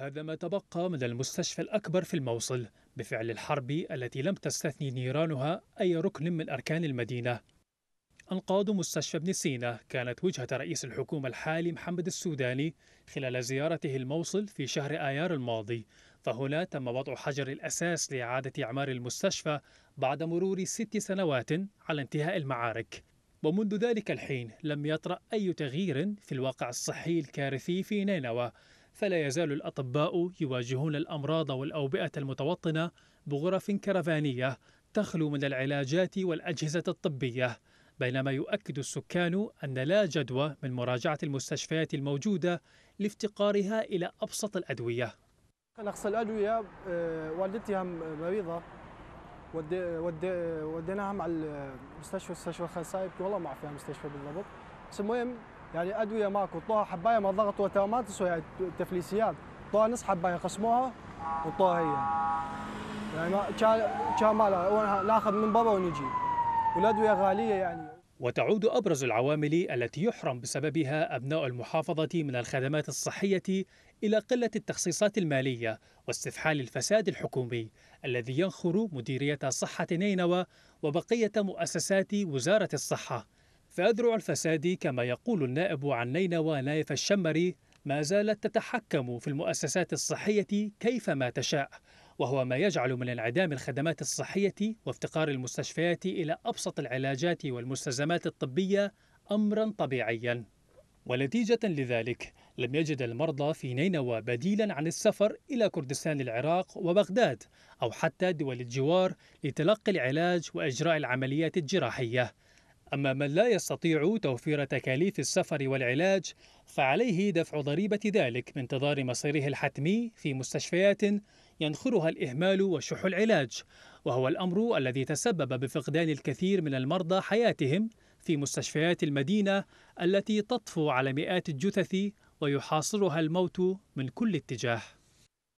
هذا ما تبقى من المستشفى الأكبر في الموصل بفعل الحرب التي لم تستثني نيرانها أي ركن من أركان المدينة أنقاض مستشفى ابن سينا كانت وجهة رئيس الحكومة الحالي محمد السوداني خلال زيارته الموصل في شهر آيار الماضي فهنا تم وضع حجر الأساس لإعادة إعمار المستشفى بعد مرور ست سنوات على انتهاء المعارك ومنذ ذلك الحين لم يطرأ أي تغيير في الواقع الصحي الكارثي في نينوى فلا يزال الأطباء يواجهون الأمراض والأوبئة المتوطنة بغرف كرفانية تخلو من العلاجات والأجهزة الطبية بينما يؤكد السكان أن لا جدوى من مراجعة المستشفيات الموجودة لافتقارها إلى أبسط الأدوية نقص الأدوية آه، والدتي هم مريضة وديناها مع المستشفى مستشفى خسائب والله ما أعرف مستشفى بالضبط بس المهم يعني ادويه ماكو طوها حبايه ما ضغط وقتها ما تسوى يعني تفليسيات طوها نص حبايه خصموها وطوها هي يعني ما كان كان ناخذ من بابا ونجي والادويه غاليه يعني وتعود ابرز العوامل التي يحرم بسببها ابناء المحافظه من الخدمات الصحيه الى قله التخصيصات الماليه واستفحال الفساد الحكومي الذي ينخر مديريه صحه نينوى وبقيه مؤسسات وزاره الصحه فأذرع الفساد كما يقول النائب عن نينوى نايف الشمري ما زالت تتحكم في المؤسسات الصحية كيفما تشاء وهو ما يجعل من انعدام الخدمات الصحية وافتقار المستشفيات إلى أبسط العلاجات والمستلزمات الطبية أمرا طبيعيا ونتيجة لذلك لم يجد المرضى في نينوى بديلا عن السفر إلى كردستان العراق وبغداد أو حتى دول الجوار لتلقي العلاج وإجراء العمليات الجراحية أما من لا يستطيع توفير تكاليف السفر والعلاج فعليه دفع ضريبة ذلك بانتظار مصيره الحتمي في مستشفيات ينخرها الإهمال وشح العلاج وهو الأمر الذي تسبب بفقدان الكثير من المرضى حياتهم في مستشفيات المدينة التي تطفو على مئات الجثث ويحاصرها الموت من كل اتجاه